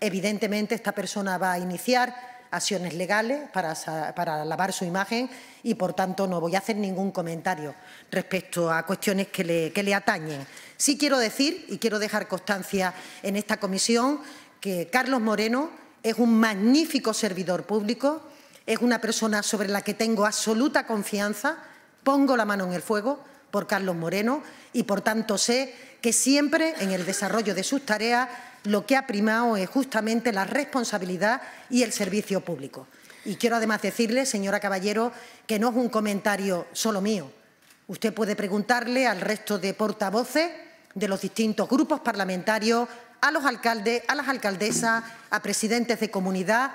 Evidentemente, esta persona va a iniciar acciones legales para, lavar su imagen y, por tanto, no voy a hacer ningún comentario respecto a cuestiones que le, que le atañen. Sí quiero decir, y quiero dejar constancia en esta comisión, que Carlos Moreno es un magnífico servidor público, es una persona sobre la que tengo absoluta confianza, pongo la mano en el fuego por Carlos Moreno y, por tanto, sé que siempre en el desarrollo de sus tareas lo que ha primado es justamente la responsabilidad y el servicio público. Y quiero además decirle, señora Caballero, que no es un comentario solo mío. Usted puede preguntarle al resto de portavoces de los distintos grupos parlamentarios, a los alcaldes, a las alcaldesas, a presidentes de comunidad,